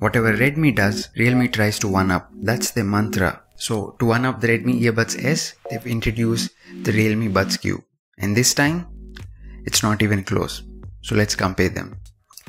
Whatever Redmi does, Realme tries to one up. That's the mantra. So to one up the Redmi Earbuds S, they've introduced the Realme Buds Q. And this time, it's not even close. So let's compare them.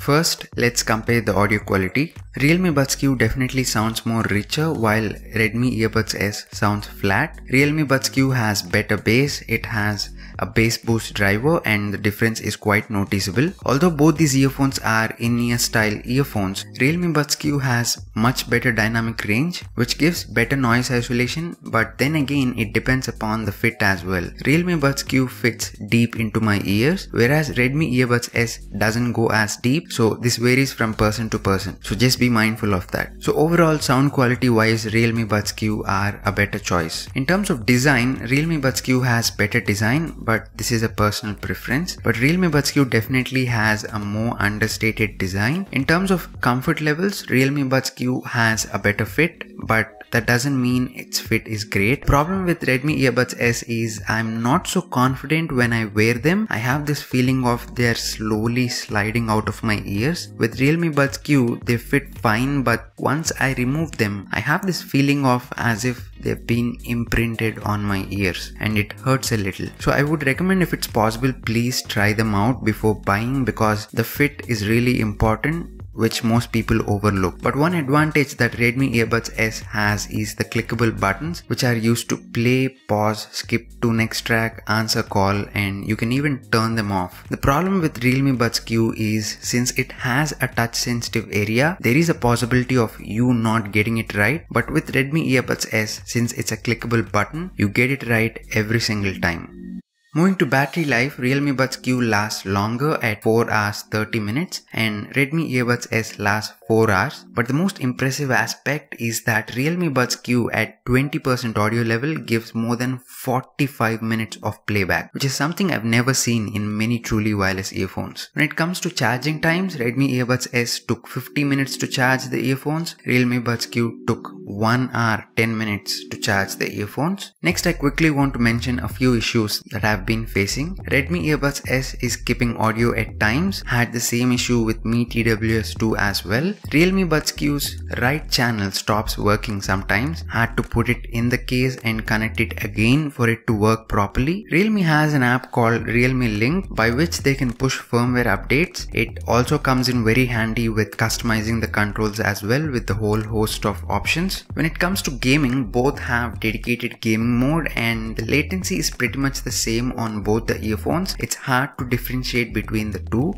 First, let's compare the audio quality. Realme Buds Q definitely sounds more richer while Redmi Earbuds S sounds flat. Realme Buds Q has better bass, it has a bass boost driver and the difference is quite noticeable. Although both these earphones are in-ear style earphones, Realme Buds Q has much better dynamic range which gives better noise isolation but then again it depends upon the fit as well. Realme Buds Q fits deep into my ears whereas Redmi Earbuds S doesn't go as deep so this varies from person to person. So just be mindful of that. So overall sound quality wise Realme Buds Q are a better choice. In terms of design, Realme Buds Q has better design but this is a personal preference. But Realme Buds Q definitely has a more understated design. In terms of comfort levels, Realme Buds Q has a better fit but that doesn't mean its fit is great. Problem with Redmi Earbuds S is I'm not so confident when I wear them. I have this feeling of they're slowly sliding out of my ears. With Realme Buds Q, they fit fine but once I remove them, I have this feeling of as if they've been imprinted on my ears and it hurts a little. So I would recommend if it's possible, please try them out before buying because the fit is really important which most people overlook. But one advantage that Redmi Earbuds S has is the clickable buttons which are used to play, pause, skip to next track, answer call and you can even turn them off. The problem with Realme Buds Q is since it has a touch sensitive area, there is a possibility of you not getting it right. But with Redmi Earbuds S, since it's a clickable button, you get it right every single time. Moving to battery life, Realme Buds Q lasts longer at 4 hours 30 minutes and Redmi Earbuds S lasts 4 hours. But the most impressive aspect is that Realme Buds Q at 20% audio level gives more than 45 minutes of playback, which is something I've never seen in many truly wireless earphones. When it comes to charging times, Redmi Earbuds S took 50 minutes to charge the earphones, Realme Buds Q took 1 hour 10 minutes to charge the earphones. Next, I quickly want to mention a few issues that I've have been facing. Redmi Earbuds S is skipping audio at times, had the same issue with Mi TWS2 as well. Realme Buds Q's right channel stops working sometimes, had to put it in the case and connect it again for it to work properly. Realme has an app called Realme Link by which they can push firmware updates. It also comes in very handy with customizing the controls as well with the whole host of options. When it comes to gaming, both have dedicated gaming mode and the latency is pretty much the same on both the earphones it's hard to differentiate between the two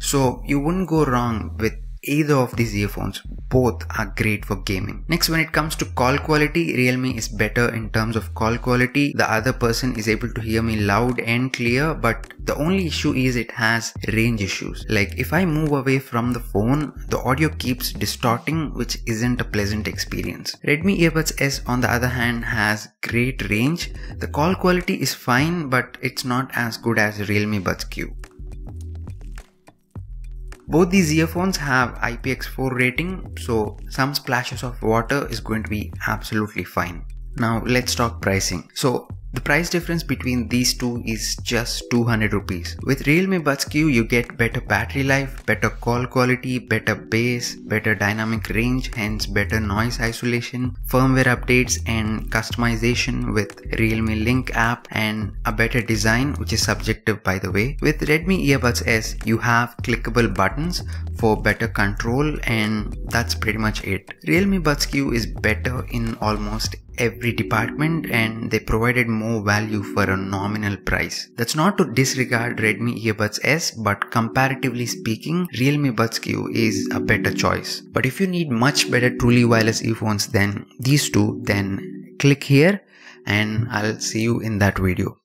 so you wouldn't go wrong with either of these earphones both are great for gaming. Next, when it comes to call quality, Realme is better in terms of call quality. The other person is able to hear me loud and clear, but the only issue is it has range issues. Like if I move away from the phone, the audio keeps distorting, which isn't a pleasant experience. Redmi Earbuds S on the other hand has great range. The call quality is fine, but it's not as good as Realme Buds Q. Both these earphones have IPX4 rating so some splashes of water is going to be absolutely fine. Now let's talk pricing. So the price difference between these two is just 200 rupees. With Realme Buds Q you get better battery life, better call quality, better bass, better dynamic range, hence better noise isolation, firmware updates and customization with Realme Link app and a better design which is subjective by the way. With Redmi Earbuds S you have clickable buttons for better control and that's pretty much it. Realme Buds Q is better in almost every department and they provided more value for a nominal price. That's not to disregard Redmi Earbuds S but comparatively speaking Realme Buds Q is a better choice. But if you need much better truly wireless earphones than these two then click here and I'll see you in that video.